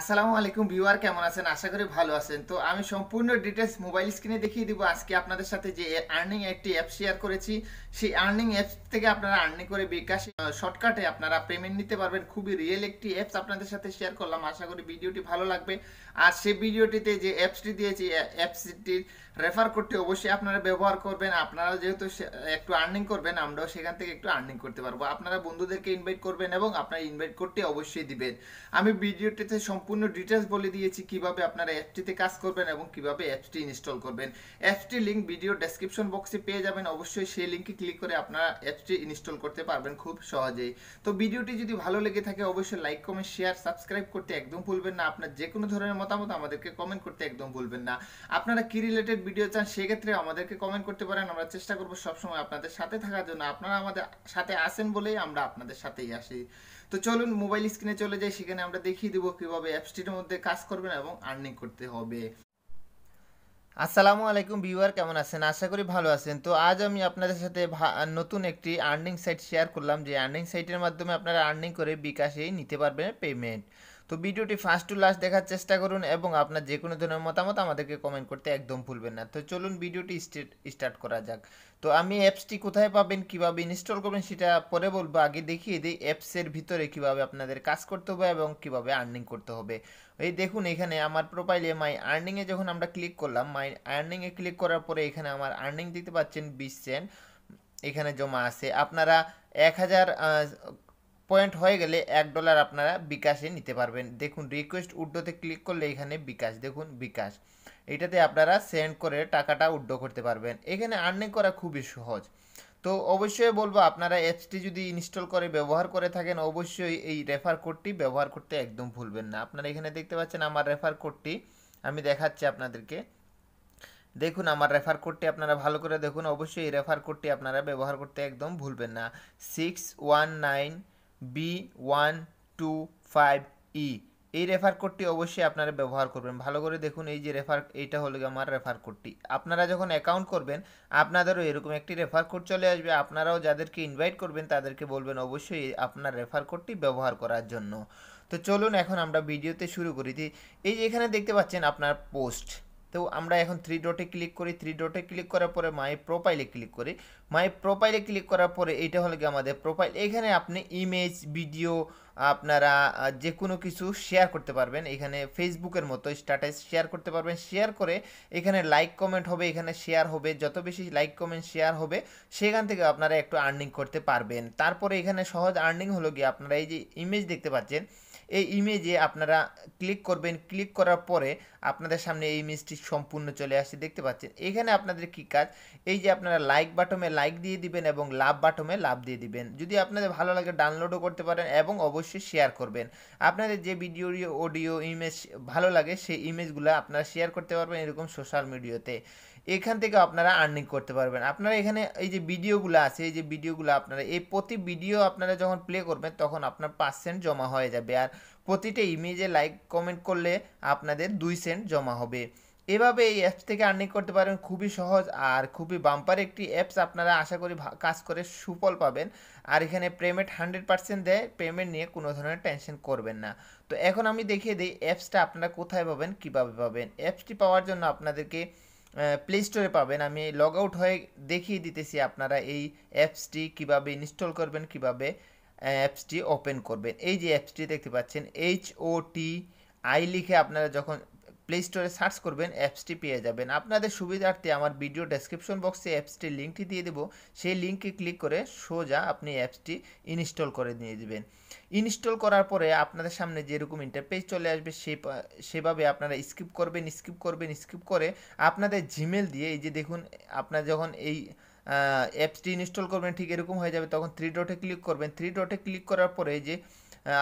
আসসালামু আলাইকুম ভিউয়ার কেমন আছেন আশা করি ভালো আছেন তো আমি সম্পূর্ণ ডিটেলস মোবাইল স্ক্রিনে দেখিয়ে দিব আজকে আপনাদের সাথে যে আর্নিং একটি অ্যাপ শেয়ার করেছি সেই আর্নিং অ্যাপ থেকে আপনারা আর্নিং করে বিকাশ শর্টকাটে আপনারা পেমেন্ট নিতে পারবেন খুবই রিয়েল একটি অ্যাপস আপনাদের সাথে শেয়ার করলাম আশা করি ভিডিওটি ভালো লাগবে আর সেই ভিডিওটিতে যে অ্যাপসটি দিয়েছি অ্যাপসটির রেফার করতে অবশ্যই আপনারা ব্যবহার করবেন আপনারা যেহেতু একটু আর্নিং করবেন আমরাও সেখান থেকে একটু আর্নিং করতে পারবো আপনারা বন্ধুদেরকে ইনভাইট করবেন এবং আপনারা ইনভাইট করতে অবশ্যই দিবেন আমি ভিডিওটিতে সম্পূর্ণ সম্পূর্ণ ডিটেলস বলে দিয়েছি কিভাবে আপনারা অ্যাপটিতে কাজ করবেন এবং কিভাবে অ্যাপটি ইনস্টল করবেন অ্যাপটি লিঙ্ক ভিডিও ডেসক্রিপশন বক্সে পেয়ে যাবেন অবশ্যই সেই লিঙ্কে ক্লিক করে আপনারা অ্যাপটি ইনস্টল করতে পারবেন খুব সহজেই তো ভিডিওটি যদি ভালো লেগে থাকে অবশ্যই লাইক কমেন্ট শেয়ার সাবস্ক্রাইব করতে একদম ভুলবেন না আপনার যে কোনো ধরনের মতামত আমাদেরকে কমেন্ট করতে একদম ভুলবেন না আপনারা কি রিলেটেড ভিডিও চান সেক্ষেত্রে আমাদেরকে কমেন্ট করতে পারেন আমরা চেষ্টা করবো সবসময় আপনাদের সাথে থাকার জন্য আপনারা আমাদের সাথে আসেন বলেই আমরা আপনাদের সাথেই আসি তো চলুন মোবাইল স্ক্রিনে চলে যাই সেখানে আমরা দেখিয়ে দেবো কীভাবে অ্যাপসটির মধ্যে কাজ করবেন এবং আর্নিং করতে হবে আসসালামু আলাইকুম ভিউয়ার কেমন আছেন আশা করি ভালো আছেন তো আজ আমি আপনাদের সাথে নতুন একটি আর্নিং সাইট শেয়ার করলাম যে আর্নিং সাইটের মাধ্যমে আপনারা আর্নিং করে বিকাশে নিতে পারবেন পেমেন্ট তো ভিডিওটি ফার্স্ট টু লাস্ট দেখার চেষ্টা করুন এবং আপনার যে কোনো ধরনের মতামত আমাদেরকে কমেন্ট করতে একদম ভুলবেন না তো চলুন ভিডিওটি স্টার্ট করা যাক তো আমি অ্যাপসটি কোথায় পাবেন কিভাবে ইনস্টল করবেন সেটা পরে বলবো আগে দেখিয়ে দিই অ্যাপসের ভিতরে কিভাবে আপনাদের কাজ করতে হবে এবং কিভাবে আর্নিং করতে হবে এই দেখুন এখানে আমার প্রোফাইলে মাই আর্নিংয়ে যখন আমরা ক্লিক করলাম মাই আর্নিংয়ে ক্লিক করার পরে এখানে আমার আর্নিং দিতে পাচ্ছেন বিশ সেন্ট এখানে জমা আছে আপনারা এক হাজার পয়েন্ট হয়ে গেলে এক ডলার আপনারা বিকাশে নিতে পারবেন দেখুন রিকোয়েস্ট উড্ডোতে ক্লিক করলে এখানে বিকাশ দেখুন বিকাশ এটাতে আপনারা সেন্ড করে টাকাটা উড্ডো করতে পারবেন এখানে আর্নিং করা খুবই সহজ তো অবশ্যই বলবো আপনারা অ্যাপসটি যদি ইনস্টল করে ব্যবহার করে থাকেন অবশ্যই এই রেফার কোডটি ব্যবহার করতে একদম ভুলবেন না আপনারা এখানে দেখতে পাচ্ছেন আমার রেফার কোডটি আমি দেখাচ্ছি আপনাদেরকে দেখুন আমার রেফার কোডটি আপনারা ভালো করে দেখুন অবশ্যই এই রেফার কোডটি আপনারা ব্যবহার করতে একদম ভুলবেন না six one nine B one two five E এই রেফার কোডটি অবশ্যই আপনারা ব্যবহার করবেন ভালো করে দেখুন এই যে রেফার এইটা হলো আমার রেফার কোডটি আপনারা যখন অ্যাকাউন্ট করবেন আপনাদেরও এরকম একটি রেফার কোড চলে আসবে আপনারাও যাদেরকে ইনভাইট করবেন তাদেরকে বলবেন অবশ্যই আপনার রেফার কোডটি ব্যবহার করার জন্য তো চলুন এখন আমরা ভিডিওতে শুরু করি এই যে এখানে দেখতে পাচ্ছেন আপনার পোস্ট তো আমরা এখন থ্রি ডটে ক্লিক করি থ্রি ডটে ক্লিক করার পরে মাই প্রোফাইলে ক্লিক করি মাই প্রোফাইলে ক্লিক করার পরে এইটা হলো কি আমাদের প্রোফাইল এখানে আপনি ইমেজ ভিডিও আপনারা যে কোনো কিছু শেয়ার করতে পারবেন এখানে ফেসবুকের মতো স্ট্যাটাস শেয়ার করতে পারবেন শেয়ার করে এখানে লাইক কমেন্ট হবে এখানে শেয়ার হবে যত বেশি লাইক কমেন্ট শেয়ার হবে সেখান থেকে আপনারা একটু আর্নিং করতে পারবেন তারপরে এখানে সহজ আর্নিং হলো গিয়ে আপনারা এই যে ইমেজ দেখতে পাচ্ছেন এই ইমেজে আপনারা ক্লিক করবেন ক্লিক করার পরে আপনাদের সামনে এই ইমেজটি সম্পূর্ণ চলে আসছে দেখতে পাচ্ছেন এখানে আপনাদের কি কাজ এই যে আপনারা লাইক বাটমে লাইক দিয়ে দিবেন এবং লাভ বাটমে লাভ দিয়ে দিবেন যদি আপনাদের ভালো লাগে ডাউনলোডও করতে পারেন এবং অবশ্যই শেয়ার করবেন আপনাদের যে ভিডিও অডিও ইমেজ ভালো লাগে সেই ইমেজগুলো আপনারা শেয়ার করতে পারবেন এরকম সোশ্যাল মিডিয়াতে এখান থেকে আপনারা আর্নিং করতে পারবেন আপনারা এখানে এই যে ভিডিওগুলো আছে এই যে ভিডিওগুলো আপনারা এই প্রতি ভিডিও আপনারা যখন প্লে করবেন তখন আপনার পার্সেন্ট জমা হয়ে যাবে আর প্রতিটা ইমেজে লাইক কমেন্ট করলে আপনাদের দুই সেন্ট জমা হবে এভাবে এই অ্যাপস থেকে আর্নিং করতে পারেন খুবই সহজ আর খুবই বাম্পার একটি অ্যাপস আপনারা আশা করি কাজ করে সুফল পাবেন আর এখানে পেমেন্ট হান্ড্রেড পার্সেন্ট দেয় পেমেন্ট নিয়ে কোনো ধরনের টেনশন করবেন না তো এখন আমি দেখিয়ে দিই অ্যাপসটা আপনারা কোথায় পাবেন কীভাবে পাবেন অ্যাপসটি পাওয়ার জন্য আপনাদেরকে প্লে স্টোরে পাবেন আমি লগ আউট হয়ে দেখিয়ে দিতেছি আপনারা এই অ্যাপসটি কিভাবে ইনস্টল করবেন কিভাবে অ্যাপসটি ওপেন করবেন এই যে অ্যাপসটি দেখতে পাচ্ছেন এইচ ও টি আই লিখে আপনারা যখন প্লে স্টোরে সার্চ করবেন অ্যাপসটি পেয়ে যাবেন আপনাদের সুবিধার্থে আমার ভিডিও ডেসক্রিপশন বক্সে অ্যাপসটির লিঙ্কটি দিয়ে দেবো সেই লিঙ্কে ক্লিক করে সোজা আপনি অ্যাপসটি ইনস্টল করে নিয়ে দেবেন ইনস্টল করার পরে আপনাদের সামনে যেরকম ইন্টারপেজ চলে আসবে সেই সেভাবে আপনারা স্কিপ করবেন স্কিপ করবেন স্কিপ করে আপনাদের জিমেল দিয়ে এই যে দেখুন আপনারা যখন এই অ্যাপসটি ইনস্টল করবেন ঠিক এরকম হয়ে যাবে তখন থ্রি ডটে ক্লিক করবেন থ্রি ডটে ক্লিক করার পরে যে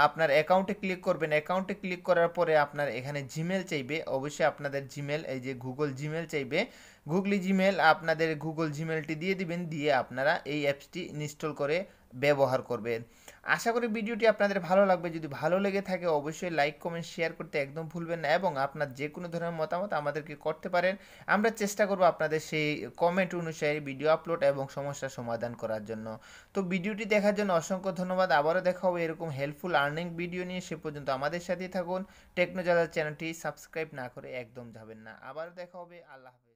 আপনার অ্যাকাউন্টে ক্লিক করবেন অ্যাকাউন্টে ক্লিক করার পরে আপনার এখানে জিমেল চাইবে অবশ্যই আপনাদের জিমেল এই যে গুগল জিমেল চাইবে গুগলি জিমেল আপনাদের গুগল জিমেলটি দিয়ে দিবেন দিয়ে আপনারা এই অ্যাপসটি ইনস্টল করে ব্যবহার করবেন আশা করি ভিডিওটি আপনাদের ভালো লাগবে যদি ভালো লেগে থাকে অবশ্যই লাইক কমেন্ট শেয়ার করতে একদম ভুলবেন না এবং আপনার যে কোনো ধরনের মতামত আমাদেরকে করতে পারেন আমরা চেষ্টা করব আপনাদের সেই কমেন্ট অনুসারে ভিডিও আপলোড এবং সমস্যার সমাধান করার জন্য তো ভিডিওটি দেখার জন্য অসংখ্য ধন্যবাদ আবারও দেখা হবে এরকম হেল্পফুল আর্নিং ভিডিও নিয়ে সে পর্যন্ত আমাদের সাথেই থাকুন টেকনোজাদার চ্যানেলটি সাবস্ক্রাইব না করে একদম যাবেন না আবারও দেখা হবে আল্লাহ হাফেজ